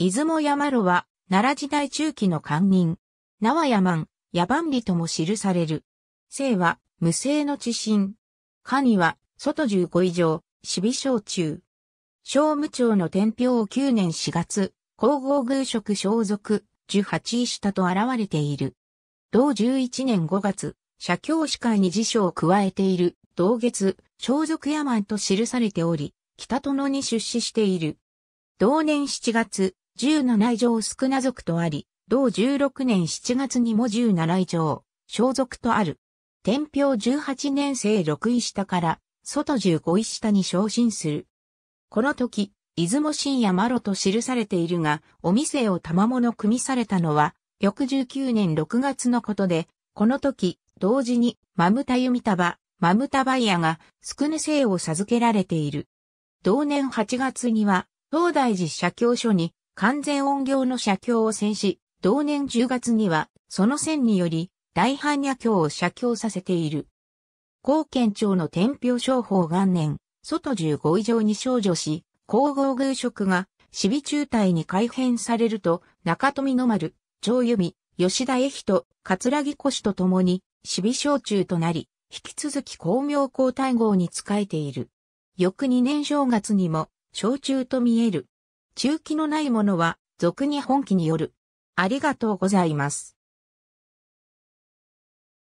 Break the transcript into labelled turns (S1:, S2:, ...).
S1: 出雲山路は、
S2: 奈良時代中期の官人、縄山野蛮里とも記される。姓は、無姓の知心。神は、外十五以上、死美小中。小無町の天平を九年四月、皇后宮職小族、十八位下と現れている。同十一年五月、社教司会に辞書を加えている、同月、小族山と記されており、北殿に出資している。同年7月、17以上少な族とあり、同16年7月にも十七上、小族とある。天平18年生6位下から、外15位下に昇進する。この時、出雲深夜マロと記されているが、お店を賜物組みされたのは、翌19年6月のことで、この時、同時に、マムタユミタバ、マムタバイヤが、スクネ生を授けられている。同年8月には、東大寺社教所に、完全音量の写経を戦し、同年10月には、その線により、大般若経を写経させている。高県庁の天平商法元年、外15以上に少女し、皇后宮職が、死美中隊に改変されると、中富の丸、長弓、吉田恵人、桂木越と共に、死美小中となり、引き続き光明皇太后に仕えている。翌2年正月にも、小中と見える、中期のないものは、俗に本気による。
S1: ありがとうございます。